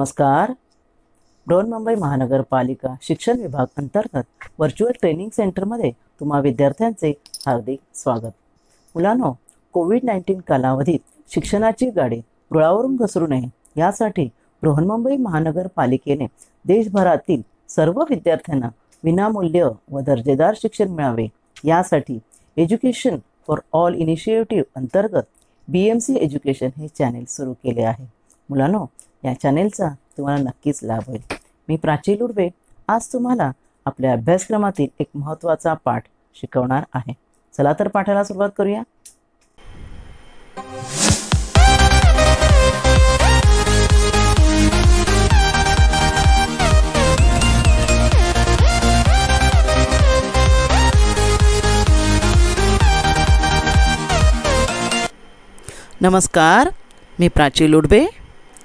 नमस्कार मुंबई महानगरपालिका शिक्षण विभाग अंतर्गत व्हर्च्युअल ट्रेनिंग सेंटरमध्ये तुम्हा विद्यार्थ्यांचे हार्दिक स्वागत मुलांनो कोविड नाईन्टीन कालावधीत शिक्षणाची गाडी रुळावरून घसरू नये यासाठी बृहन्मुंबई महानगरपालिकेने देशभरातील सर्व विद्यार्थ्यांना विनामूल्य व दर्जेदार शिक्षण मिळावे यासाठी एज्युकेशन फॉर ऑल इनिशिएटिव्ह अंतर्गत बी एम सी एज्युकेशन हे चॅनेल सुरू केले आहे मुलांनो या चॅनेलचा तुम्हाला नक्कीच लाभ होईल मी प्राची लुडवे आज तुम्हाला आपल्या अभ्यासक्रमातील एक महत्त्वाचा पाठ शिकवणार आहे चला तर पाठाला सुरुवात करूया नमस्कार मी प्राची लुडबे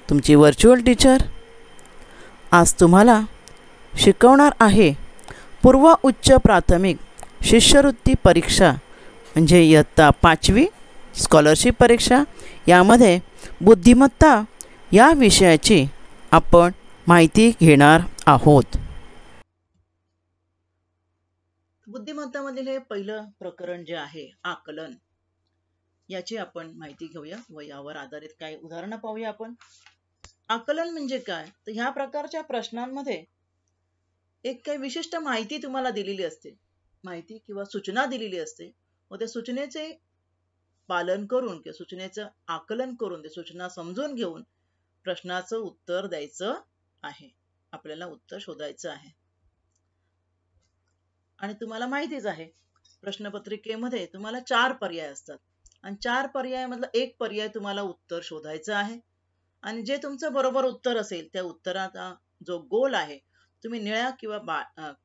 तुमची व्हर्च्युअल टीचर आज तुम्हाला शिकवणार आहे पूर्व उच्च प्राथमिक शिष्यवृत्ती परीक्षा म्हणजे इयत्ता पाचवी स्कॉलरशिप परीक्षा यामध्ये बुद्धिमत्ता या विषयाची आपण माहिती घेणार आहोत बुद्धिमत्तामधील हे पहिलं प्रकरण जे आहे आकलन याची आपण माहिती घेऊया व यावर आधारित काही उदाहरणं पाहूया आपण आकलन म्हणजे काय तर ह्या प्रकारच्या प्रश्नांमध्ये एक काही विशिष्ट माहिती तुम्हाला दिलेली असते माहिती किंवा सूचना दिलेली असते व त्या सूचनेचे पालन करून किंवा सूचनेचं आकलन करून ते सूचना समजून घेऊन प्रश्नाचं उत्तर द्यायचं आहे आपल्याला उत्तर शोधायचं आहे आणि तुम्हाला माहितीच आहे प्रश्नपत्रिकेमध्ये तुम्हाला चार पर्याय असतात आणि चार पर्यायामधला एक पर्याय तुम्हाला उत्तर शोधायचं आहे आणि जे तुमचं बरोबर उत्तर असेल त्या उत्तराचा जो गोल आहे तुम्ही निळ्या किंवा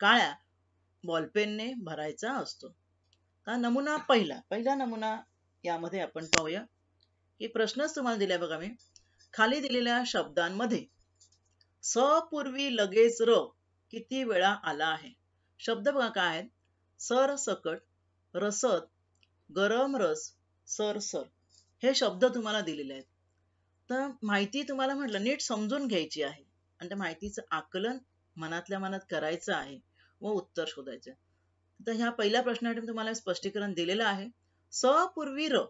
काळ्या बॉलपेनने भरायचा असतो हा नमुना पहिला पहिला नमुना यामध्ये आपण पाहूया की प्रश्नच तुम्हाला दिला बघा मी खाली दिलेल्या शब्दांमध्ये स पूर्वी लगेच र किती वेळा आला आहे शब्द बघा काय आहेत सर सकट रसत गरम रस सर सर हे शब्द तुम्हाला दिलेले आहेत तर माहिती तुम्हाला म्हटलं नीट समजून घ्यायची आहे आणि त्या माहितीचं आकलन मनातल्या मनात करायचं आहे व उत्तर शोधायचं तर ह्या पहिल्या प्रश्नासाठी तुम्हाला स्पष्टीकरण दिलेलं आहे सपूर्वी र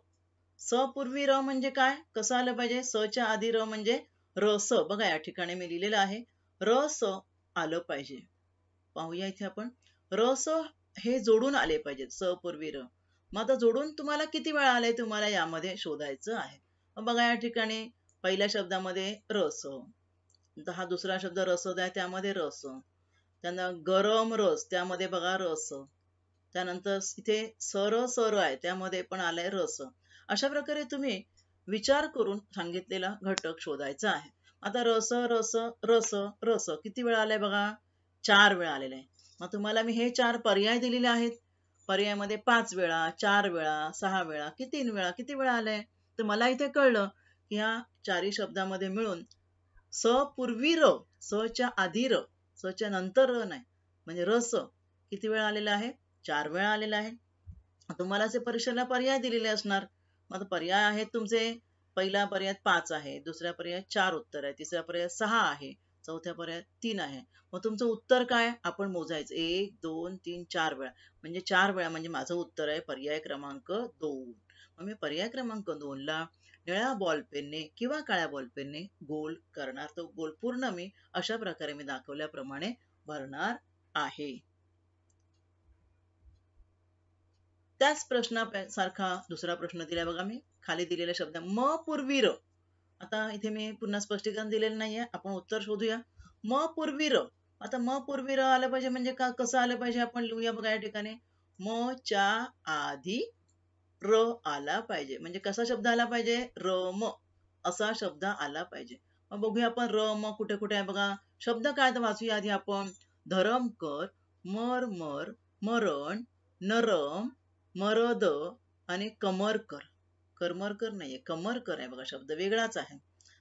सपूर्वी र म्हणजे काय कसं आलं पाहिजे स च्या आधी र म्हणजे रस बघा या ठिकाणी मी लिहिलेलं आहे र स आलं पाहिजे पाहूया इथे आपण रस हे जोडून आले पाहिजेत सपूर्वी र मग आता जोडून तुम्हाला किती वेळा आले तुम्हाला यामध्ये शोधायचं आहे बघा या ठिकाणी पहिल्या शब्दामध्ये रस हा दुसरा शब्द रसद आहे त्यामध्ये रस त्यांना गरम रस त्यामध्ये बघा रस त्यानंतर इथे सर सर आहे त्यामध्ये पण आलाय रस अशा प्रकारे तुम्ही विचार करून सांगितलेला घटक शोधायचा आहे आता रस रस रस रस किती वेळा आलाय बघा चार वेळा आलेला आहे मग तुम्हाला मी हे चार पर्याय दिलेले आहेत पर्यायामध्ये पाच वेळा चार वेळा सहा वेळा कि तीन वेळा किती वेळा आलाय तर मला इथे कळलं या चारी शब्दामध्ये मिळून स पूर्वी र सच्या आधी र सच्या नंतर र नाही म्हणजे रस किती वेळा आलेला आहे चार वेळा आलेला आहे तुम्हाला असे परीक्षेला पर्याय दिलेले असणार मग पर्याय आहेत तुमचे पहिला पर्याय पाच आहे दुसऱ्या पर्याय चार उत्तर आहे तिसऱ्या पर्याय सहा आहे चौथ्या पर्याय तीन आहे मग तुमचं उत्तर काय आपण मोजायचं एक दोन तीन चार वेळा म्हणजे चार वेळा म्हणजे माझं उत्तर आहे पर्याय क्रमांक दोन मग मी पर्याय क्रमांक दोन ला निळ्या बॉलपेनने किंवा काळ्या बॉलपेनने गोल करणार तो गोल पूर्ण मी अशा प्रकारे मी दाखवल्याप्रमाणे भरणार आहे त्याच प्रश्नासारखा दुसरा प्रश्न दिला बघा मी खाली दिलेल्या शब्द म पूर्वीर आता इथे मी पुन्हा स्पष्टीकरण दिलेलं नाहीये आपण उत्तर शोधूया म पूर्वीर आता म पूर्वीर आलं पाहिजे म्हणजे का कसं आलं पाहिजे आपण लिहूया बघा या ठिकाणी म च्या आधी र आला पाहिजे म्हणजे कसा शब्द आला पाहिजे र म असा शब्द आला पाहिजे मग बघूया आपण र म कुठे कुठे आहे बघा शब्द काय तर वाचूया आधी आपण धरम कर मर मर मरण नरम मरद आणि कमर कर कमरकर कर नाहीये कर आहे बघा शब्द वेगळाच आहे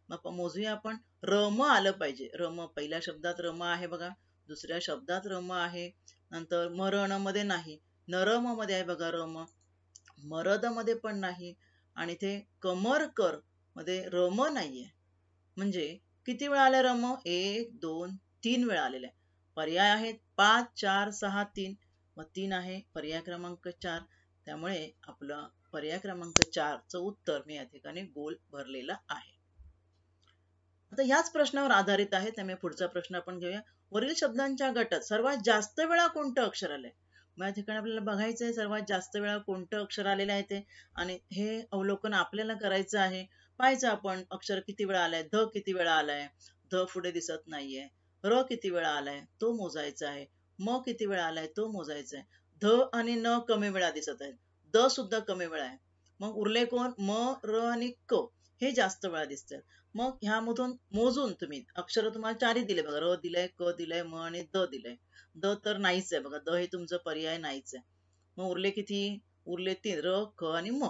मग मोजूया आपण रम आलं पाहिजे रम पहिल्या शब्दात रम आहे बघा दुसऱ्या शब्दात रम आहे नंतर मरण मध्ये नाही नरम मध्ये आहे बघा रम मरद मध्ये पण नाही आणि कमर कर मध्ये रम नाहीये म्हणजे किती वेळा आल्या रम एक दोन तीन वेळा आलेले पर्याय आहेत पाच चार सहा तीन मग तीन आहे पर्याय क्रमांक चार त्यामुळे आपलं पर्याय क्रमांक च उत्तर मी या ठिकाणी गोल भरलेला आहे आता याच प्रश्नावर आधारित आहे त्यामुळे पुढचा प्रश्न आपण घेऊया वरील शब्दांच्या गटात सर्वात जास्त वेळा कोणतं अक्षर आलंय या ठिकाणी आपल्याला बघायचं आहे सर्वात जास्त वेळा कोणतं अक्षर आलेलं आहे ते आणि हे अवलोकन आपल्याला करायचं आहे पाहायचं आपण अक्षर किती वेळा आलाय ध किती वेळा आलाय ध पुढे दिसत नाहीये र किती वेळा आलाय तो मोजायचा आहे म किती वेळा आलाय तो मोजायचा आहे ध आणि न कमी वेळा दिसत आहेत द सुद्धा कमी वेळा आहे मग उरले कोण म र आणि क हे जास्त वेळा दिसतात मग ह्यामधून मोजून तुम्ही अक्षर तुम्हाला चारही दिले बघा र दिलंय क दिलंय म आणि द दिलंय द तर नाहीच आहे बघा द हे तुमचं पर्याय नाहीच आहे मग उरले किती उरले तीन र क आणि म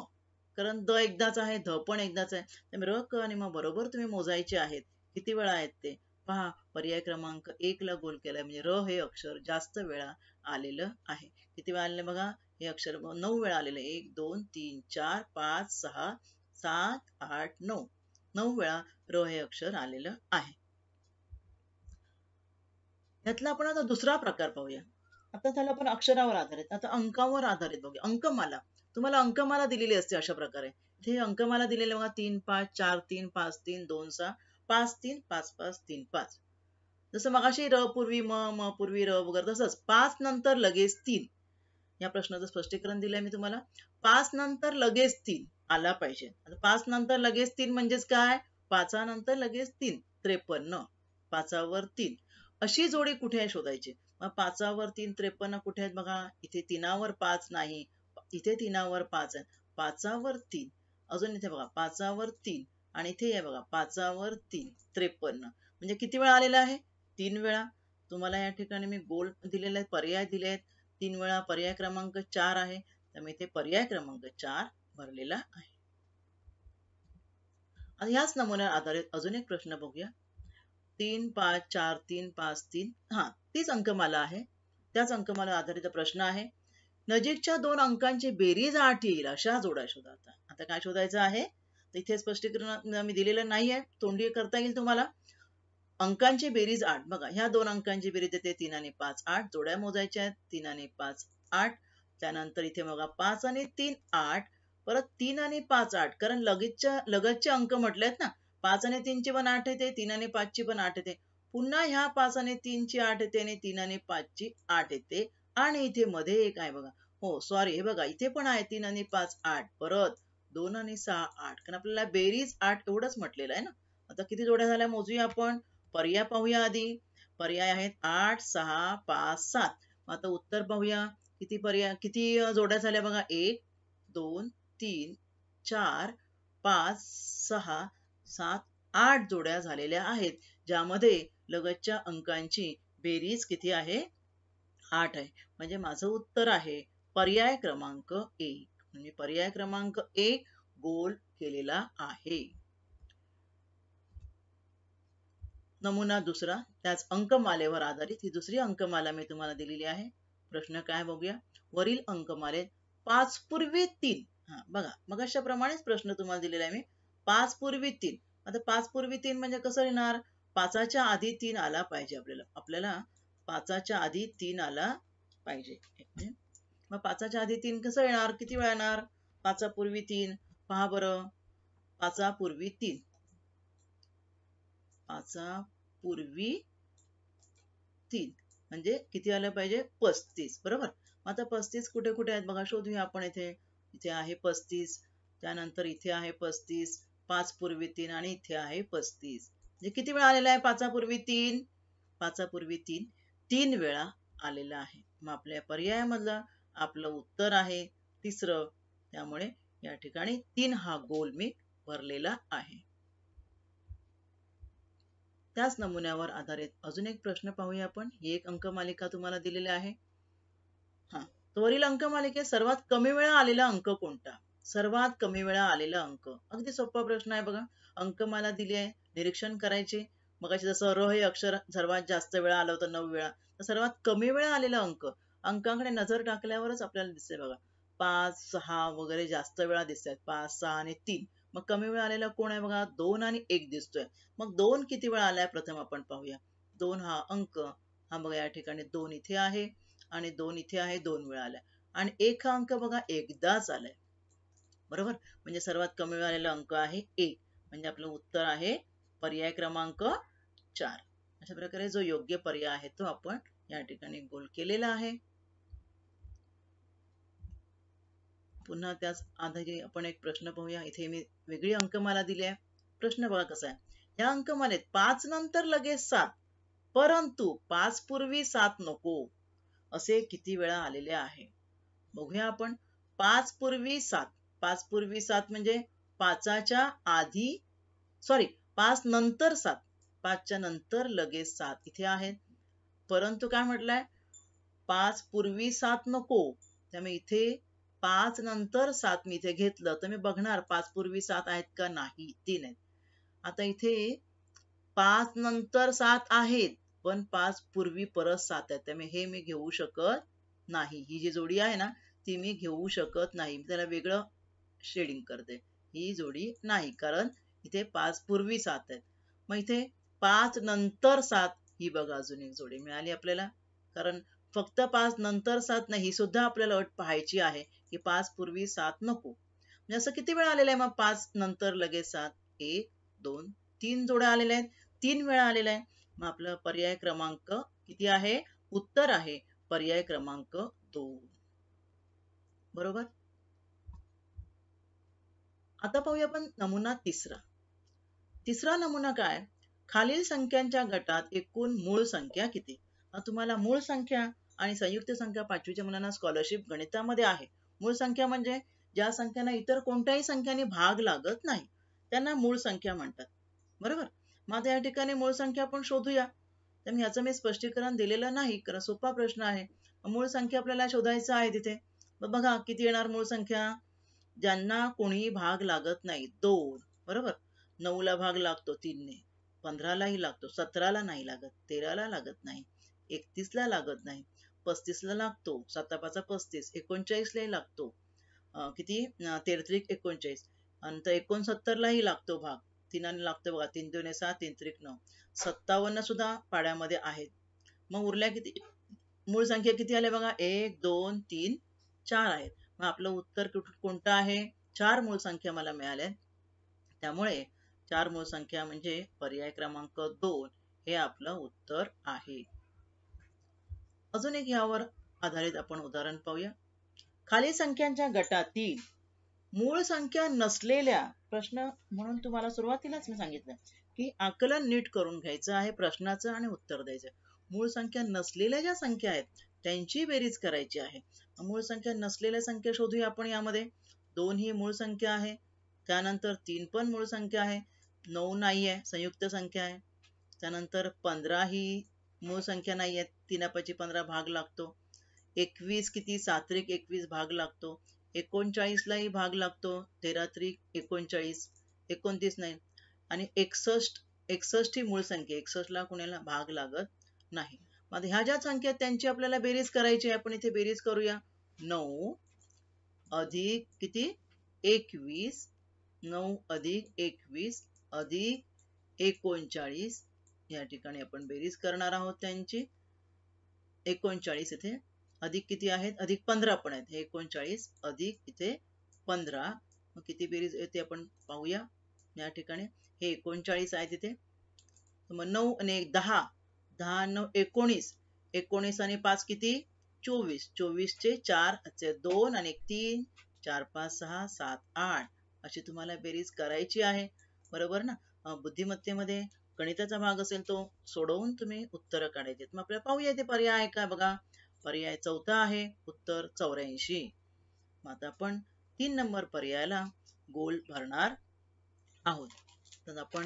कारण द एकदाच आहे ध पण एकदाच आहे र क आणि म बरोबर तुम्ही मोजायचे आहेत किती वेळा आहेत ते पहा पर्याय क्रमांक एक ला गोल केलाय म्हणजे र हे अक्षर जास्त वेळा आलेलं आहे किती वेळा आले बघा हे अक्षर नऊ वेळा आलेले एक दोन तीन चार पाच सहा सात आठ नऊ नऊ वेळा र हे अक्षर आलेलं आहे यातला आपण आता दुसरा प्रकार पाहूया आता झालं आपण अक्षरावर आधारित आता अंकावर आधारित बघूया अंकमाला तुम्हाला अंकमाला दिलेली असते अशा प्रकारे इथे अंकमाला दिलेले बघा तीन पाच चार तीन पाच तीन दोन सहा पाच तीन पाच पाच तीन पाच जसं मगाशी र पूर्वी म म पूर्वी र वगैरे तसंच पाच नंतर लगेच तीन या प्रश्नाचं स्पष्टीकरण दिलंय मी तुम्हाला पाच नंतर लगेच तीन आला पाहिजे पाच नंतर लगेच तीन म्हणजेच काय पाचानंतर लगेच तीन त्रेपन्न पाचावर तीन अशी जोडी कुठे आहे शोधायची मग पाचावर तीन त्रेपन्न कुठे आहेत बघा इथे तीनावर पाच नाही इथे तीनावर पाच आहे पाचावर तीन अजून इथे बघा पाचावर तीन आणि इथे आहे बघा पाचावर तीन त्रेपन्न म्हणजे किती वेळा आलेला आहे तीन वेळा तुम्हाला या ठिकाणी मी गोल दिलेले आहेत पर्याय दिले आहेत तीन वेळा पर्याय क्रमांक चार आहे तर मी इथे पर्याय क्रमांक चार भरलेला आहे आणि ह्याच नमुन्यावर आधारित अजून एक प्रश्न बघूया तीन पाच चार तीन पाच तीन हा तीच अंकमाला आहे त्याच अंकमाला आधारित प्रश्न आहे नजीकच्या दोन अंकांची बेरीज आठ येईल अशा जोड्या शोधा आता काय शोधायचं आहे इथे स्पष्टीकरण मी दिलेलं नाहीये तोंडी करता येईल तुम्हाला अंकांची बेरीज आठ बघा ह्या दोन अंकांची बेरीज येते तीन आणि पाच आठ जोड्या मोजायच्या आहेत तीन आणि पाच आठ त्यानंतर इथे बघा पाच आणि तीन आठ परत तीन आणि पाच आठ कारण लगेचच्या लगतचे अंक म्हटलेत ना पाच आणि ची पण आठ येते तीन आणि पाचची पण आठ येते पुन्हा ह्या पाच आणि तीनची आठ येते आणि तीन आणि पाचची आठ येते आणि इथे मध्ये एक आहे बघा हो सॉरी हे बघा इथे पण आहे तीन आणि पाच आठ परत दोन आणि सहा आठ कारण आपल्याला बेरीज आठ एवढंच म्हटलेलं आहे ना आता किती जोड्या झाल्या मोजूया आपण पर्याय पाहूया आधी पर्याय आहेत आठ सहा पाच सात आता उत्तर पाहूया किती पर्याय किती जोड्या झाल्या बघा एक दोन तीन चार पाच सहा सात आठ जोड्या झालेल्या आहेत ज्यामध्ये लगतच्या अंकांची बेरीज किती आहे आठ आहे म्हणजे माझं उत्तर आहे पर्याय क्रमांक एक म्हणजे पर्याय क्रमांक एक गोल केलेला आहे नमुना दुसरा त्याच अंकमालेवर आधारित ही दुसरी अंकमाला मी तुम्हाला दिलेली आहे प्रश्न काय बघूया वरील अंकमालेत पाच पूर्वी तीन हा बघा मग अशाप्रमाणेच प्रश्न तुम्हाला दिलेला आहे मी पाच पूर्वी तीन आता पाच पूर्वी तीन म्हणजे कसं येणार पाचाच्या आधी तीन आला पाहिजे आपल्याला आपल्याला पाचाच्या आधी तीन आला पाहिजे मग पाचाच्या आधी तीन कसं येणार किती वेळा येणार पाचापूर्वी तीन पहा बरं पाचापूर्वी तीन पूर्वी तीन म्हणजे किती आलं पाहिजे पस्तीस बरोबर आता पस्तीस कुठे कुठे आहेत बघा शोधूया आपण इथे इथे आहे पस्तीस त्यानंतर इथे आहे पस्तीस पाच पूर्वी तीन आणि इथे आहे पस्तीस म्हणजे किती वेळा आलेला आहे पाचापूर्वी तीन पाचापूर्वी तीन तीन वेळा आलेला आहे मग आपल्या पर्यायामधलं आपलं उत्तर आहे तिसरं त्यामुळे या ठिकाणी तीन हा गोल मी भरलेला आहे त्याच नमुन्यावर आधारित अजून एक प्रश्न पाहूया आपण ही एक अंक मालिका तुम्हाला दिलेली आहे हा वरील अंक मालिकेत सर्वात कमी वेळा आलेला अंक कोणता सर्वात कमी वेळा आलेला अंक अगदी सोपा प्रश्न आहे बघा अंक मला दिले आहे निरीक्षण करायचे मग जसं र हे अक्षर सर्वात जास्त वेळा आलं होतं नऊ वेळा तर सर्वात कमी वेळा आलेला अंक अंकाकडे नजर टाकल्यावरच आपल्याला दिसते बघा पाच सहा वगैरे जास्त वेळा दिसतात पाच सहा आणि तीन मग कमी वेळा आलेला कोण आहे बघा दोन आणि एक दिसतोय मग दोन किती वेळा आलाय प्रथम आपण पाहूया दोन हा अंक हा बघा या ठिकाणी दोन इथे आहे आणि दोन इथे आहे दोन वेळा आणि एक हा अंक बघा एकदाच आलाय बरोबर म्हणजे सर्वात कमी आलेला अंक आहे एक म्हणजे आपलं उत्तर आहे पर्याय क्रमांक चार अशा प्रकारे जो योग्य पर्याय आहे तो आपण या ठिकाणी गोल केलेला आहे पुन्हा त्याच आधी आपण एक प्रश्न पाहूया इथे मी वेगळी अंकमाला दिली आहे प्रश्न बघा कसा आहे या अंकमालेत पाच नंतर लगेच सात परंतु पाच पूर्वी सात नको असे किती वेळा आलेले आहे बघूया आपण पाच पूर्वी सात पाच पूर्वी सात म्हणजे पाचाच्या आधी सॉरी पाच नंतर सात पाचच्या नंतर लगेच सात इथे आहेत परंतु काय म्हटलंय पाच पूर्वी सात नको त्यामुळे इथे पाच नंतर सात मी इथे घेतलं तर मी बघणार पाच पूर्वी सात आहेत का नाही ती नाही आता इथे पाच नंतर सात आहेत पण पाच पूर्वी परत सात आहेत त्यामुळे हे मी घेऊ शकत नाही ही जी जोडी आहे ना ती मी घेऊ शकत नाही त्याला वेगळं शेडिंग करते ही जोडी नाही कारण इथे पाच पूर्वी सात आहेत मग इथे पाच नंतर सात ही बघा अजून एक जोडी मिळाली आपल्याला कारण फक्त पाच नंतर सात नाही सुद्धा आपल्याला अट पाहायची आहे की पाच पूर्वी सात नको म्हणजे असं किती वेळा आलेलं आहे मग पाच नंतर लगेच सात एक दोन तीन जोड्या आलेल्या आहेत तीन वेळा आलेल्या आहे मग आपला पर्याय क्रमांक किती आहे उत्तर आहे पर्याय क्रमांक दोन बरोबर आता पाहूया आपण नमुना तिसरा तिसरा नमुना काय खालील संख्यांच्या गटात एकूण मूळ संख्या किती तुम्हाला मूळ संख्या आणि संयुक्त संख्या पाचवीच्या मुलांना स्कॉलरशिप गणितामध्ये आहे मूळ संख्या म्हणजे ज्या संख्यांना इतर कोणत्याही संख्येने भाग लागत नाही त्यांना मूळ संख्या म्हणतात बरोबर मग आता या ठिकाणी मूळ संख्या आपण शोधूया तर मी ह्याचं मी स्पष्टीकरण दिलेलं नाही कारण सोपा प्रश्न आहे मूळ संख्या आपल्याला शोधायचं आहे तिथे बघा किती येणार मूळ संख्या ज्यांना कोणी भाग लागत नाही दोन बरोबर नऊला भाग लागतो तीनने पंधरालाही लागतो सतराला नाही लागत तेराला लागत नाही एकतीसला लागत नाही पस्तीसला लागतो पाचा पस्तीस एकोणचाळीसलाही लागतो किती तेरत्रिक एकोणचाळीस एकोणसत्तर लाही लागतो भाग आणि लागतं बघा तीन दोन सहा तीन त्रिक नऊ सत्तावन्न सुद्धा पाड्यामध्ये आहेत मग उरल्या किती मूळ संख्या किती आल्या बघा एक दोन तीन चार आहेत मग आपलं उत्तर कोणतं आहे चार मूळ संख्या मला मिळाल्या त्यामुळे चार मूळ संख्या म्हणजे पर्याय क्रमांक दोन हे आपलं उत्तर आहे अजून एक यावर आधारित आपण उदाहरण पाहूया खाली संख्यांच्या गटातील मूळ संख्या नसलेल्या प्रश्न म्हणून तुम्हाला सुरुवातीलाच मी सांगितलं की आकलन नीट करून घ्यायचं आहे प्रश्नाचं आणि उत्तर द्यायचं मूळ संख्या नसलेल्या ज्या संख्या आहेत त्यांची बेरीज करायची आहे मूळ संख्या नसलेल्या संख्या शोधूया आपण यामध्ये दोन ही मूळ संख्या आहे त्यानंतर तीन पण मूळ संख्या आहे नऊ नाही आहे संयुक्त संख्या आहे त्यानंतर पंधरा ही मूळ संख्या नाही आहे तीनापाची पंधरा भाग लागतो एकवीस किती सात्रिक एकवीस भाग लागतो एकोणचाळीसलाही भाग लागतो तेरा त्रिक एकोणचाळीस एकोणतीस नाही आणि एकसष्ट एकसष्ट ही मूळ संख्या एकसष्टला कुणाला भाग लागत नाही मग ह्या ज्या संख्या त्यांची आपल्याला बेरीज करायची आपण इथे बेरीज करूया नऊ अधिक किती एकवीस नऊ अधिक एकवीस अधिक एकोणचाळीस या ठिकाणी आपण बेरीज करणार आहोत त्यांची एकोणचाळीस इथे अधिक किती आहेत अधिक पंधरा पण आहेत हे एकोणचाळीस अधिक इथे पंधरा मग किती बेरीज येते आपण पाहूया या ठिकाणी हे एकोणचाळीस आहे तिथे मग नऊ आणि दहा दहा नऊ एकोणीस एकोणीस आणि पाच किती चोवीस चे चार दोन आणि तीन चार पाच सहा सात आठ अशी तुम्हाला बेरीज करायची आहे बरोबर ना बुद्धिमत्तेमध्ये गणिताचा भाग असेल तो सोडवून तुम्ही उत्तरं काढायची मग आपल्याला पाहूया ते पर्याय आहे का बघा पर्याय चौथा आहे उत्तर चौऱ्याऐंशी आता आपण तीन नंबर पर्यायाला गोल भरणार आहोत तर आपण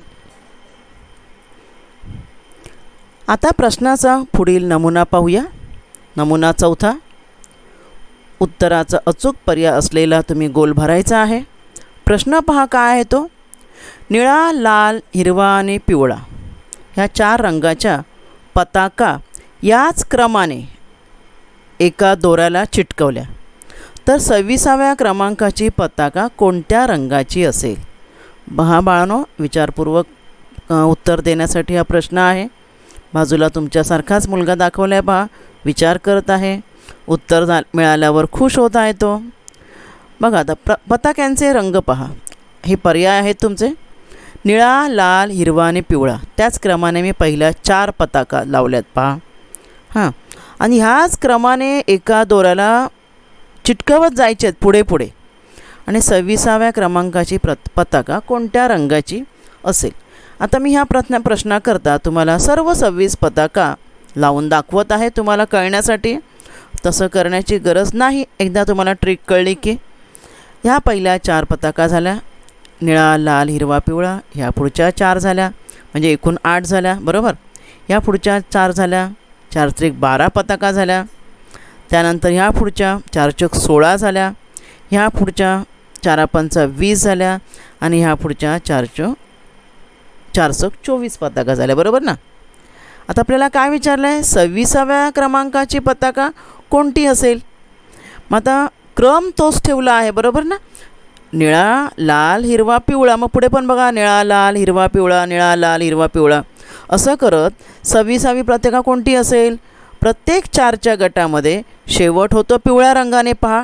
आता प्रश्नाचा पुढील नमुना पाहूया नमुना चौथा उत्तराचा अचूक पर्याय असलेला तुम्ही गोल भरायचा आहे प्रश्न पहा काय आहे तो निळा लाल हिरवा आणि पिवळा ह्या चार रंगाच्या पताका याच क्रमाने एका दोऱ्याला चिटकवल्या तर सव्वीसाव्या क्रमांकाची पताका कोणत्या रंगाची असेल महाबाळानो विचारपूर्वक उत्तर देण्यासाठी हा प्रश्न आहे बाजूला तुमच्यासारखाच मुलगा दाखवला आहे पहा विचार करत आहे उत्तर जा मिळाल्यावर खुश होत आहे तो बघा आता प्र पताक्यांचे रंग पहा हे पर्याय आहेत तुमचे निळा लाल हिरवा आणि पिवळा त्याच क्रमाने मी पहिल्या चार पताका लावल्यात पहा हां आणि ह्याच क्रमाने एका दोऱ्याला चिटकवत जायचे आहेत पुढे पुढे आणि सव्वीसाव्या क्रमांकाची प्रत पताका कोणत्या रंगाची असेल आता मी ह्या प्रश्न प्रश्नाकरता तुम्हाला सर्व सव्वीस पताका लावून दाखवत आहे तुम्हाला कळण्यासाठी तसं करण्याची गरज नाही एकदा तुम्हाला ट्रिक कळली की ह्या पहिल्या चार पताका झाल्या निळा लाल हिरवा पिवळा ह्या पुढच्या चार झाल्या म्हणजे एकूण आठ झाल्या बरोबर ह्या पुढच्या चार झाल्या चार बारा पताका झाल्या त्यानंतर ह्या पुढच्या चारचक सोळा झाल्या ह्या पुढच्या चारापंचा वीस झाल्या आणि ह्या पुढच्या चार चारशक चोवीस पताका झाल्या बरोबर ना आता आपल्याला काय विचारलं आहे सव्वीसाव्या क्रमांकाची पताका कोणती असेल मग आता क्रम तोच ठेवला आहे बरोबर ना निळा लाल हिरवा पिवळा मग पुढे पण बघा निळा लाल हिरवा पिवळा निळा लाल हिरवा पिवळा असं करत सव्वीसावी प्रत्येका कोणती असेल प्रत्येक चारच्या गटामध्ये शेवट होतो पिवळ्या रंगाने पहा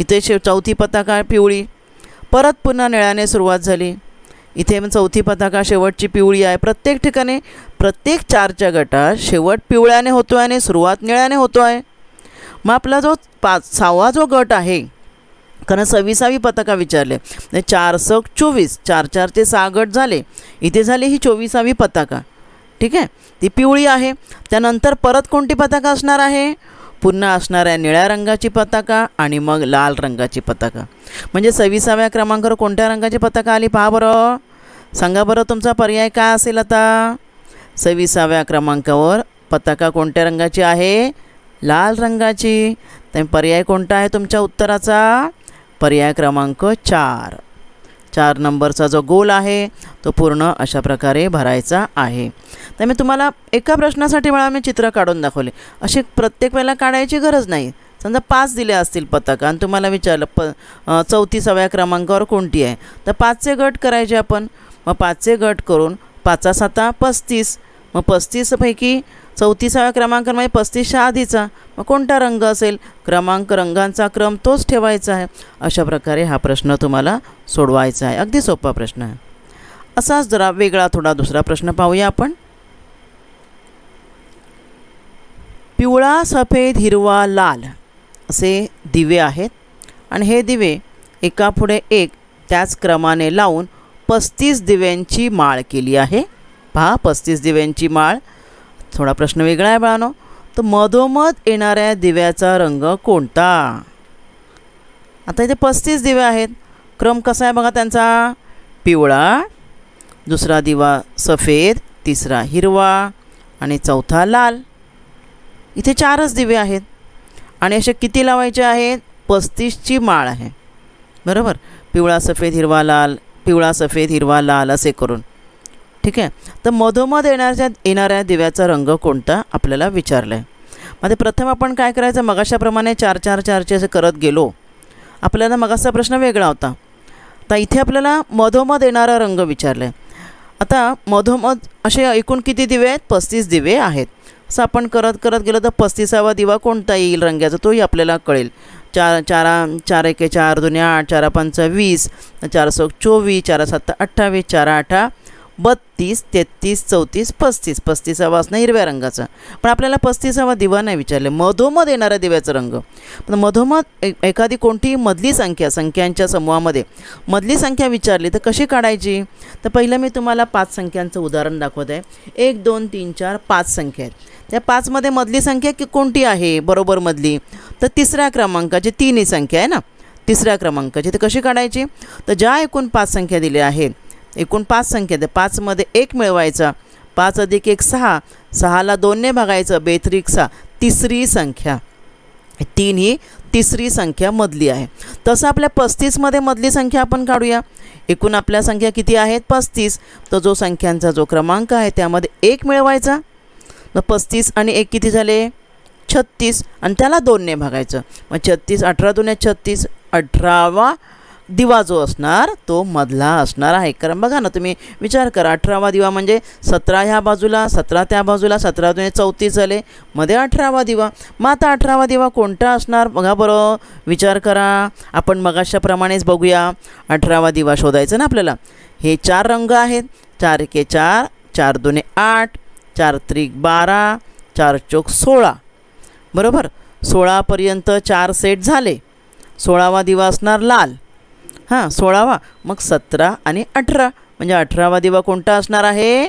इथे शेव चौथी पताका पिवळी परत पुन्हा निळ्याने सुरुवात झाली इथे चौथी पताका शेवटची पिवळी आहे प्रत्येक ठिकाणी प्रत्येक चारच्या गटात शेवट पिवळ्याने होतो आहे आणि सुरुवात निळ्याने होतो आहे मग आपला जो पाच सहावा जो गट आहे कारण सव्वीसावी पताका विचारले चार सक चोवीस चार चारचे सहा गट झाले इथे झाले ही चोवीसावी पताका ठीक आहे ती पिवळी आहे त्यानंतर परत कोणती पताका असणार आहे पुन्हा असणाऱ्या निळ्या रंगाची पताका आणि मग लाल रंगाची पताका म्हणजे सव्वीसाव्या क्रमांकावर कोणत्या रंगाची पताका आली पहा बरं सांगा बरं तुमचा पर्याय काय असेल आता सव्वीसाव्या क्रमांकावर पताका कोणत्या रंगाची आहे लाल रंगाची तर पर्याय कोणता आहे तुमच्या उत्तराचा पर्याय क्रमांक चार चार नंबरचा जो गोल आहे तो पूर्ण अशा प्रकारे भरायचा आहे तर मी तुम्हाला एका प्रश्नासाठी मला मी चित्र काढून दाखवले असे प्रत्येक वेळेला काढायची गरज नाही समजा पाच दिले असतील पथक आणि तुम्हाला विचारलं प चौतीसाव्या क्रमांकावर कोणती आहे तर पाचचे गट करायचे आपण मग पाचचे गट करून पाचा साता पस्तीस मग पस्तीसपैकी चौतीसाव्या क्रमांक म्हणजे पस्तीसच्या आधीचा मग कोणता रंग असेल क्रमांक रंगांचा क्रम तोच ठेवायचा आहे अशा प्रकारे हा प्रश्न तुम्हाला सोडवायचा आहे अगदी सोपा प्रश्न आहे असाच जरा वेगळा थोडा दुसरा प्रश्न पाहूया आपण पिवळा सफेद हिरवा लाल असे दिवे आहेत आणि हे दिवे एकापुढे एक त्याच क्रमाने लावून पस्तीस दिव्यांची माळ केली आहे पहा पस्तीस दिव्यांची माळ थोडा प्रश्न वेगळा आहे बाळानो तर मधोमध येणाऱ्या दिव्याचा रंग कोणता आता इथे पस्तीस दिवे आहेत क्रम कसा आहे बघा त्यांचा पिवळा दुसरा दिवा सफेद तिसरा हिरवा आणि चौथा लाल इथे चारच दिवे आहेत आणि असे किती लावायचे आहेत पस्तीसची माळ आहे बरोबर पिवळा सफेद हिरवा लाल पिवळा सफेद हिरवा लाल असे करून ठीक आहे तर मधोमध येणाऱ्या येणाऱ्या दिव्याचा रंग कोणता आपल्याला विचारला आहे मग प्रथम आपण काय करायचं मगाशाप्रमाणे चार चार चारचे असे करत गेलो आपल्याला मगाचा प्रश्न वेगळा होता तर इथे आपल्याला मधोमध येणारा रंग विचारला आहे आता मधोमध असे एकूण किती दिवे आहेत पस्तीस दिवे आहेत असं आपण करत करत गेलो तर पस्तीसावा दिवा कोणता येईल रंगाचा तोही आपल्याला कळेल चार चारा चार एके चार दोन्ही आठ चार पंचा वीस चार सो चोवीस चारा सात अठ्ठावीस चार आठा बत्तीस तेहत्तीस चौतीस पस्तीस पस्तीसावा असणं हिरव्या रंगाचा पण आपल्याला पस्तीसावा दिवा नाही विचारले मधोमध येणारा दिव्याचा रंग पण मधोमध एखादी कोणतीही मधली संख्या संख्यांच्या समूहामध्ये मधली संख्या विचारली तर कशी काढायची तर पहिलं मी तुम्हाला पाच संख्यांचं उदाहरण दाखवत आहे एक दोन तीन चार पाच संख्या आहेत त्या पाचमध्ये मधली संख्या की कोणती आहे बरोबर मधली तर तिसऱ्या क्रमांकाची तीनही ही संख्या आहे ना तिसऱ्या क्रमांकाची तर कशी काढायची तर ज्या एकूण पाच संख्या दिल्या आहेत एकूण पाच संख्या आहेत पाचमध्ये एक मिळवायचा पाच अधिक एक सहा सहाला दोनने भागायचं बेतरिक सहा तिसरी संख्या तीन ही तिसरी संख्या मधली आहे तसं आपल्या पस्तीसमध्ये मधली संख्या आपण काढूया एकूण आपल्या संख्या किती आहेत पस्तीस तर जो संख्यांचा जो क्रमांक आहे त्यामध्ये एक मिळवायचा मग पस्तीस आणि एक किती झाले छत्तीस आणि त्याला दोनने भागायचं मग छत्तीस अठरा दोन्या छत्तीस अठरावा दिवा जो असणार तो मधला असणार आहे कारण बघा ना तुम्ही विचार करा अठरावा दिवा म्हणजे सतरा ह्या बाजूला सतरा त्या बाजूला सतरा दोने चौतीस झाले मध्ये अठरावा दिवा मग आता अठरावा दिवा कोणता असणार बघा बरं विचार करा आपण मगाशाप्रमाणेच बघूया अठरावा दिवा शोधायचा ना आपल्याला हे चार रंग आहेत चार के चार चार दोन्ही आठ चार त्रिक बारा चार चोक सोळा बरोबर सोळापर्यंत चार सेट झाले सोळावा दिवा असणार लाल हां सोळावा मग सतरा आणि अठरा म्हणजे अठरावा दिवा कोणता असणार आहे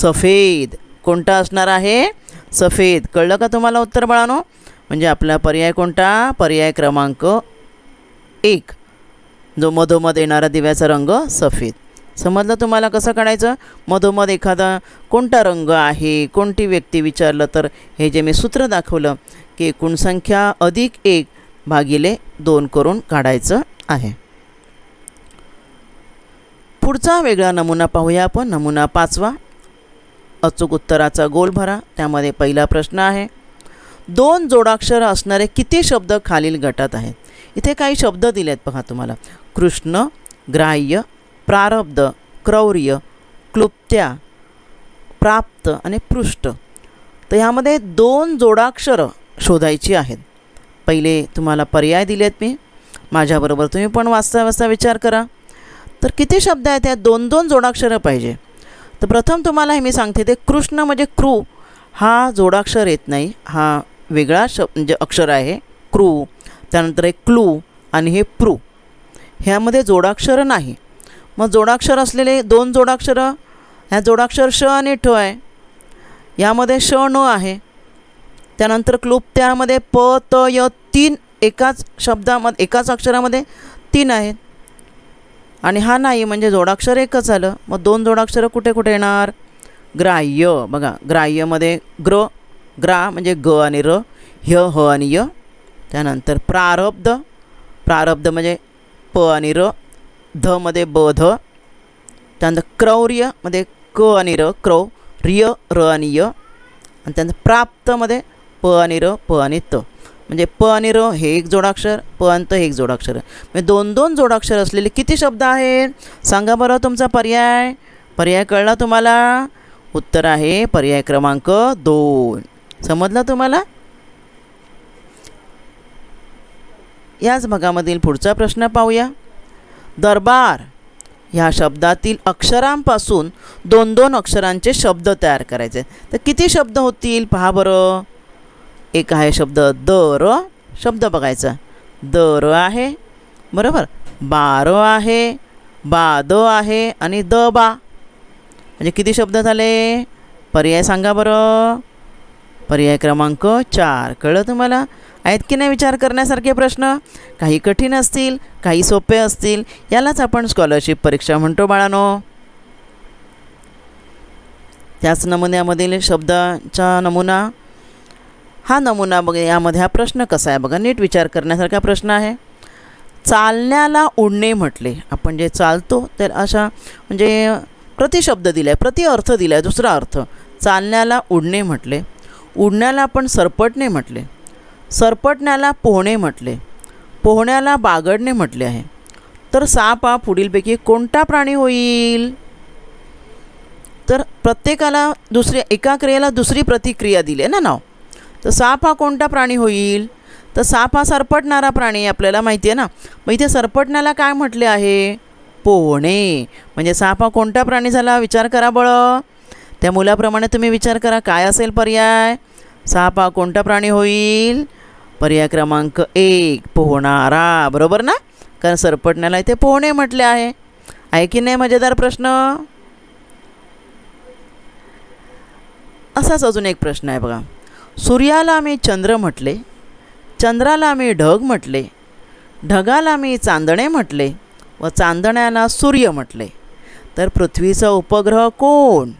सफेद कोणता असणार आहे सफेद कळलं का तुम्हाला उत्तर बळानो म्हणजे आपला पर्याय कोणता पर्याय क्रमांक एक जो मधोमध येणारा दिव्याचा रंग सफेद समजलं तुम्हाला कसं काढायचं मधोमध एखादा कोणता रंग आहे कोणती व्यक्ती विचारलं तर हे जे मी सूत्र दाखवलं की एकूण संख्या अधिक एक भागिले दोन करून काढायचं आहे पुढचा वेगळा नमुना पाहूया आपण नमुना पाचवा अचूक उत्तराचा गोल भरा त्यामध्ये पहिला प्रश्न आहे दोन जोडाक्षर असणारे किती शब्द खालील गटात आहेत इथे काही शब्द दिले आहेत बघा तुम्हाला कृष्ण ग्राह्य प्रारब्ध क्रौर्य क्लुप्त्या प्राप्त आणि पृष्ठ तर ह्यामध्ये दोन जोडाक्षरं शोधायची आहेत पहिले तुम्हाला पर्याय दिलेत मी माझ्याबरोबर तुम्ही पण वाचता वाचता विचार करा तर किती शब्द आहेत त्यात दोन दोन जोडाक्षरं पाहिजे तर प्रथम तुम्हाला हे मी सांगते ते कृष्ण म्हणजे क्रू हा जोडाक्षर येत नाही हा वेगळा श म्हणजे अक्षर आहे क्रू त्यानंतर एक क्लू आणि हे प्रू ह्यामध्ये जोडाक्षर नाही मग जोडाक्षर असलेले दोन जोडाक्षरं ह्या जोडाक्षर श आणि ठ आहे यामध्ये श न आहे त्यानंतर क्लूप त्यामध्ये प त य तीन एकाच शब्दामध्ये एकाच अक्षरामध्ये तीन आहेत आणि हा नाही म्हणजे जोडाक्षर एकच आलं मग दोन जोडाक्षरं कुठे कुठे येणार ग्राह्य बघा ग्राह्यमध्ये ग्र ग्रा म्हणजे ग आणि र ह्य ह आणि य त्यानंतर प्रारब्ध प्रारब्ध म्हणजे प आणि र मध्ये ब ध त्यानंतर क्रौर्य मध्ये क आणि र क्रौ रिय र आणि य आणि त्यानंतर प्राप्तमध्ये प आणि र प आणि त म्हणजे प आणि र हे एक जोडाक्षर प अंत हे एक जोडाक्षर म्हणजे दोन दोन जोडाक्षर असलेले किती शब्द आहेत सांगा बरं तुमचा पर्याय पर्याय कळला तुम्हाला उत्तर आहे पर्याय क्रमांक दोन समजला तुम्हाला याच भागामधील पुढचा प्रश्न पाहूया दरबार ह्या शब्दातील अक्षरांपासून दोन दोन अक्षरांचे शब्द तयार करायचे तर किती शब्द होतील पहा बरं एक आहे शब्द दर शब्द बघायचा दर आहे बरोबर बारो आहे बादो आहे आणि द बा म्हणजे किती शब्द झाले पर्याय सांगा बरं पर्याय क्रमांक चार कळलं तुम्हाला आहेत की नाही विचार करण्यासारखे प्रश्न काही कठीण असतील काही सोपे असतील यालाच आपण स्कॉलरशिप परीक्षा म्हणतो बाळानो त्याच नमुन्यामधील शब्दाचा नमुना हा नमुना बघ यामध्ये हा प्रश्न कसा आहे बघा नीट विचार करण्यासारखा प्रश्न आहे चालण्याला उडणे म्हटले आपण जे चालतो तर अशा म्हणजे प्रतिशब्द दिला आहे प्रति अर्थ दिला आहे दुसरा अर्थ चालण्याला उडणे म्हटले उडण्याला आपण सरपटणे म्हटले सरपटण्याला पोहणे म्हटले पोहण्याला बागडणे म्हटले आहे तर साप हा पुढीलपैकी कोणता प्राणी होईल तर प्रत्येकाला दुसरी एका क्रियेला दुसरी प्रतिक्रिया दिली आहे ना नाव तर साप हा कोणता प्राणी होईल तर साप हा सरपटणारा प्राणी आपल्याला माहिती आहे ना मग इथे सरपटण्याला काय म्हटले आहे पोहणे म्हणजे साप हा कोणता प्राणी झाला विचार करा बळं त्या मुलाप्रमाणे तुम्ही विचार करा काय असेल पर्याय साप हा कोणता प्राणी होईल पर्याय क्रमांक एक पोहणारा बरोबर ना कारण सरपटण्याला इथे पोहणे म्हटले आहे आहे की नाही मजेदार प्रश्न असाच अजून एक प्रश्न आहे बघा सूर्याला मी चंद्र म्हटले चंद्राला मी ढग म्हटले ढगाला मी चांदणे म्हटले व चांदण्याला सूर्य म्हटले तर पृथ्वीचा उपग्रह कोण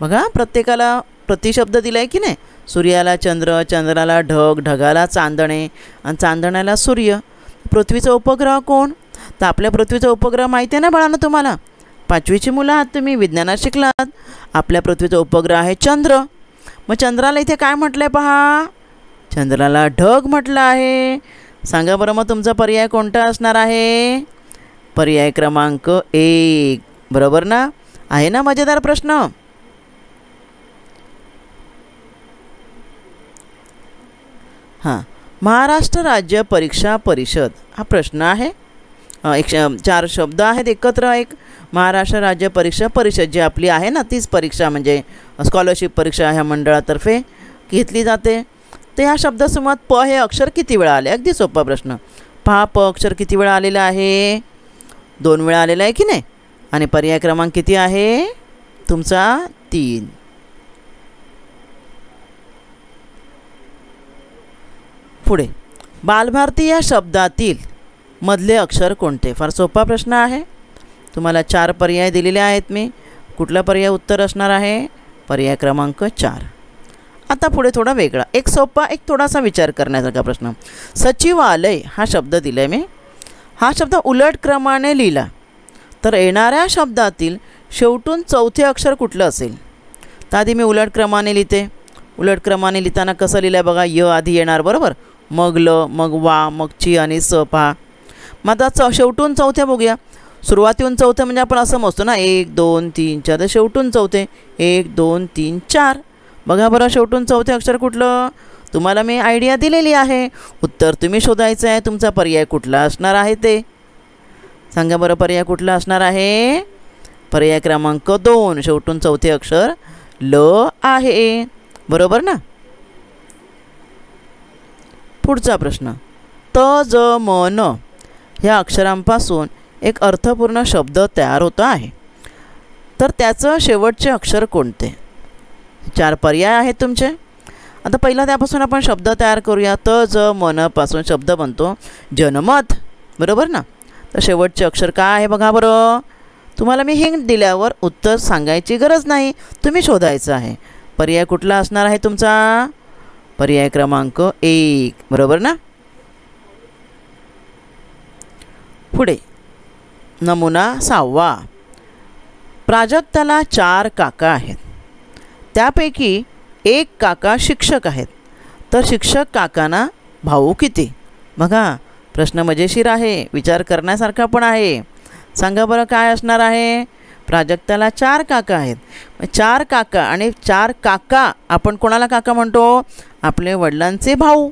बघा प्रत्येकाला प्रतिशब्द दिला आहे की नाही सूर्याला चंद्र चंद्राला ढग ढगाला चांदणे आणि चांदण्याला सूर्य पृथ्वीचा उपग्रह कोण तर आपल्या पृथ्वीचा उपग्रह माहिती आहे ना बाळानं तुम्हाला पाचवीची मुलं आहात तुम्ही विज्ञानात शिकलात आपल्या पृथ्वीचा उपग्रह आहे चंद्र मग चंद्राला इथे काय म्हटलं आहे पहा चंद्राला ढग म्हटलं आहे सांगा बरं मग तुमचा पर्याय कोणता असणार आहे पर्याय क्रमांक एक बरोबर ना आहे ना मजेदार प्रश्न हां महाराष्ट्र राज्य परीक्षा परिषद हा प्रश्न आहे एक चार शब्द आहेत एकत्र एक महाराष्ट्र राज्य परीक्षा परिषद जी आपली आहे ना तीच परीक्षा म्हणजे स्कॉलरशिप परीक्षा ह्या मंडळातर्फे घेतली जाते तर ह्या शब्दासोबत प हे अक्षर किती वेळा आले अगदी सोपा प्रश्न पहा प अक्षर किती वेळा आलेलं आहे दोन वेळा आलेलं आहे की नाही आणि पर्याय क्रमांक किती आहे तुमचा तीन पुढे बालभारती या शब्दातील मधले अक्षर कोणते फार सोपा प्रश्न आहे तुम्हाला चार पर्याय दिलेले आहेत मी कुठला पर्याय उत्तर असणार आहे पर्याय क्रमांक चार आता पुढे थोडा वेगळा एक सोपा एक थोडासा विचार करण्यासारखा प्रश्न सचिवालय हा शब्द दिला आहे मी हा शब्द उलट क्रमाने लिहिला तर येणाऱ्या शब्दातील शेवटून चौथे अक्षर कुठलं असेल तर आधी मी उलट क्रमाने लिहिते उलट क्रमाने लिहिताना कसं लिहिलं आहे बघा य आधी येणार बरोबर मग ल मग वा मग ची आणि स पहा मग आता च शेवटून चौथ्या बघूया सुरुवातीहून चौथे म्हणजे आपण असं मोजतो ना एक दोन तीन चार तर शेवटून चौथे एक दोन तीन चार बघा बरं शेवटून चौथे अक्षर कुठलं तुम्हाला मी आयडिया दिलेली आहे उत्तर तुम्ही शोधायचं आहे तुमचा पर्याय कुठला असणार आहे ते सांगा बरं पर्याय कुठला असणार आहे पर्याय क्रमांक दोन शेवटून चौथे अक्षर ल आहे बरोबर ना पुढचा प्रश्न त ज म न ह्या अक्षरांपासून एक अर्थपूर्ण शब्द तयार होतो आहे तर त्याचं शेवटचे अक्षर कोणते चार पर्याय आहेत तुमचे आता पहिला त्यापासून आपण शब्द तयार करूया त ज मनपासून शब्द बनतो जनमत बरोबर ना तर शेवटचे अक्षर काय आहे बघा बरं तुम्हाला मी हिंट दिल्यावर उत्तर सांगायची गरज नाही तुम्ही शोधायचं आहे पर्याय कुठला असणार आहे तुमचा पर्याय क्रमांक एक बरोबर ना पुढे नमुना सहावा प्राजक्ताला चार काका आहेत त्यापैकी एक काका शिक्षक आहेत तर शिक्षक काकांना भाऊ किती बघा प्रश्न मजेशीर आहे विचार करण्यासारखा पण आहे सांगा बरं काय असणार आहे प्राजक्ताला चार काका आहेत चार काका आणि चार काका आपण कोणाला काका म्हणतो आपले वडिलांचे भाऊ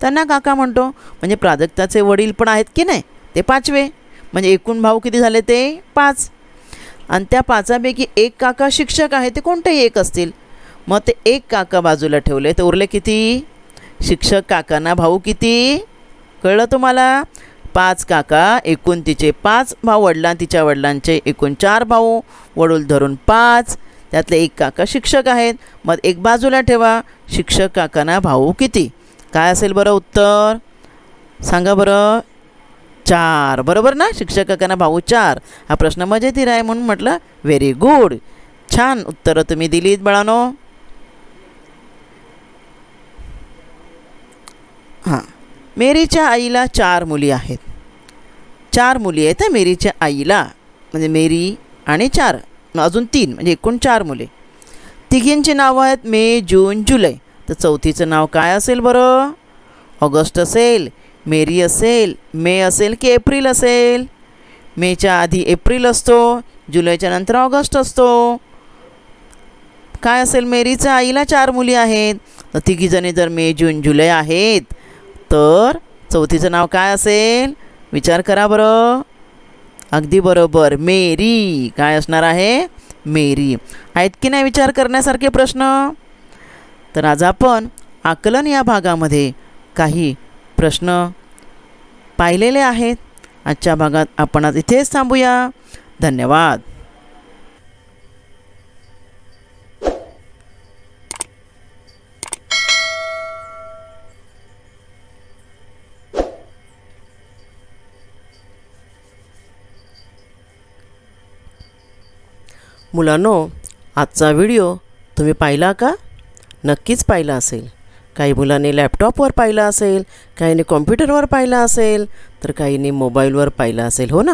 त्यांना काका म्हणतो म्हणजे प्राजक्ताचे वडील पण आहेत की नाही ते पाचवे म्हणजे एकूण भाऊ किती झाले ते पाच आणि त्या पाचापैकी एक काका शिक्षक आहे ते कोणतेही एक असतील मग ते एक काका बाजूला ठेवले तर उरले किती शिक्षक काकांना भाऊ किती कळलं तुम्हाला पाच काका एकूण तिचे पाच भाऊ वडिलां तिच्या वडिलांचे एकूण चार भाऊ वडूल धरून पाच त्यातले एक काका शिक्षक आहेत मग एक बाजूला ठेवा शिक्षक काकांना भाऊ किती काय असेल बरं उत्तर सांगा बरं चार बरोबर ना शिक्षक काकांना भाऊ चार हा प्रश्न मजेतील आहे म्हणून म्हटलं व्हेरी गुड छान उत्तरं तुम्ही दिलीत बाळानो हां मेरीच्या आईला चार मुली आहेत चार मुली आहेत मेरीच्या आईला म्हणजे मेरी आणि चार अजून तीन म्हणजे एकूण चार मुले तिघींची नावं आहेत मे जून जुलै तर चौथीचं नाव काय असेल बरं ऑगस्ट असेल मेरी असेल मे असेल की एप्रिल असेल मेच्या आधी एप्रिल असतो जुलैच्या नंतर ऑगस्ट असतो काय असेल मेरीच्या आईला चार मुली आहेत तर तिघीजणी जर मे जून जुलै आहेत तर चौथीचं नाव काय असेल विचार करा बरं अगदी बरोबर मेरी काय असणार आहे मेरी आहेत की नाही विचार करण्यासारखे प्रश्न तर आज आपण आकलन या भागामध्ये काही प्रश्न पाहिलेले आहेत आजच्या भागात आपण आज इथेच थांबूया धन्यवाद मुलांनो आजचा व्हिडिओ तुम्ही पाहिला का नक्कीच पाहिला असेल काही मुलांनी लॅपटॉपवर पाहिलं असेल काहीने कॉम्प्युटरवर पाहिलं असेल तर काहीने मोबाईलवर पाहिलं असेल हो ना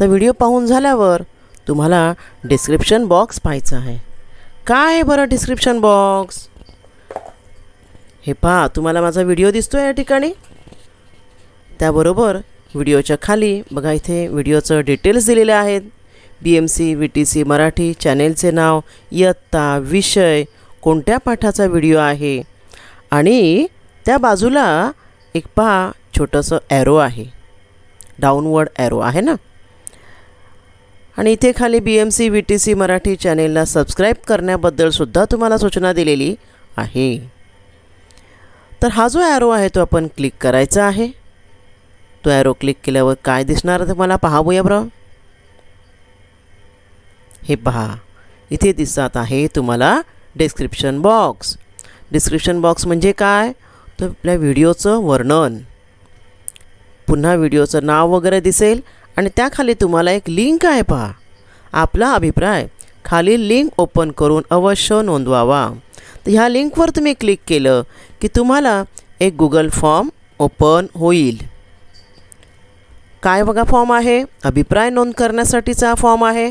तर व्हिडिओ पाहून झाल्यावर तुम्हाला डिस्क्रिप्शन बॉक्स पाहायचं आहे काय आहे बरं डिस्क्रिप्शन बॉक्स हे पहा तुम्हाला माझा व्हिडिओ दिसतो आहे या ठिकाणी त्याबरोबर व्हिडिओच्या खाली बघा इथे व्हिडिओचं डिटेल्स दिलेले आहेत B M C V T C Marathi चॅनेलचे नाव इयत्ता विषय कोणत्या पाठाचा व्हिडिओ आहे आणि त्या बाजूला एक पहा छोटंसं ॲरो आहे डाऊनवर्ड ॲरो आहे ना आणि इथे खाली B M C V T C Marathi चॅनेलला सबस्क्राईब करण्याबद्दलसुद्धा तुम्हाला सूचना दिलेली आहे तर हा जो ॲरो आहे तो आपण क्लिक करायचा आहे तो ॲरो क्लिक केल्यावर काय दिसणार तुम्हाला पाहावूया ब्र हे पहा इथे दिसत आहे तुम्हाला डिस्क्रिप्शन बॉक्स डिस्क्रिप्शन बॉक्स म्हणजे काय तर आपल्या व्हिडिओचं वर्णन पुन्हा व्हिडिओचं नाव वगैरे दिसेल आणि त्याखाली तुम्हाला एक लिंक आहे पहा आपला अभिप्राय खाली लिंक ओपन करून अवश्य नोंदवावा तर ह्या लिंकवर तुम्ही क्लिक केलं की तुम्हाला एक गुगल फॉर्म ओपन होईल काय बघा फॉर्म आहे अभिप्राय नोंद करण्यासाठीचा फॉर्म आहे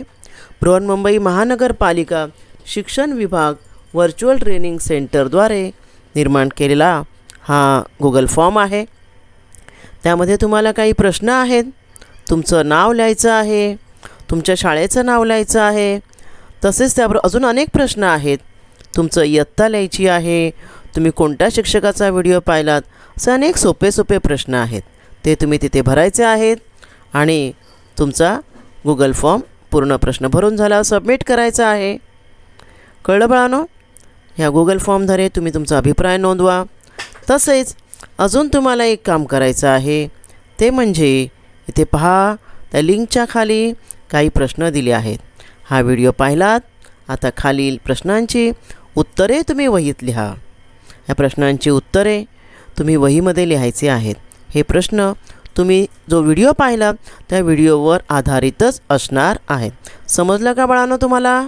बृहन्मुंबई महानगरपालिका शिक्षण विभाग व्हर्च्युअल ट्रेनिंग सेंटरद्वारे निर्माण केलेला हा गुगल फॉर्म आहे त्यामध्ये तुम्हाला काही प्रश्न आहेत तुमचं नाव लिहायचं आहे तुमच्या शाळेचं नाव लिहायचं आहे तसेच त्यावर अजून अनेक प्रश्न आहेत तुमचं इयत्ता लिहायची आहे तुम्ही कोणत्या शिक्षकाचा व्हिडिओ पाहिलात असे अनेक सोपे सोपे प्रश्न आहेत ते तुम्ही तिथे भरायचे आहेत आणि तुमचा गुगल फॉर्म पूर्ण प्रश्न भरून झाला सबमिट करायचा आहे कळलं बाळानो ह्या गुगल फॉर्मद्वारे तुम्ही तुमचा अभिप्राय नोंदवा तसेच अजून तुम्हाला एक काम करायचं आहे ते म्हणजे इथे पहा त्या लिंकच्या खाली काही प्रश्न दिले आहेत हा व्हिडिओ पाहिलात आता खालील प्रश्नांची उत्तरे तुम्ही वहीत लिहा या प्रश्नांची उत्तरे तुम्ही वहीमध्ये लिहायचे आहेत हे प्रश्न तुम्ही जो व्हिडिओ पाहिला त्या व्हिडिओवर आधारितच असणार आहेत समजलं का बाळानं तुम्हाला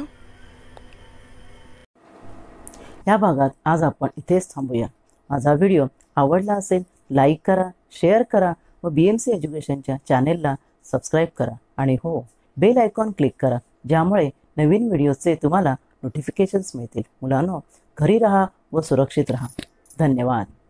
या भागात आज आपण इथेच थांबूया माझा व्हिडिओ आवडला असेल लाईक करा शेअर करा व बी एम सी एज्युकेशनच्या चॅनेलला सबस्क्राईब करा आणि हो बेल आयकॉन क्लिक करा ज्यामुळे नवीन व्हिडिओचे तुम्हाला नोटिफिकेशन्स मिळतील मुलांनो घरी राहा व सुरक्षित राहा धन्यवाद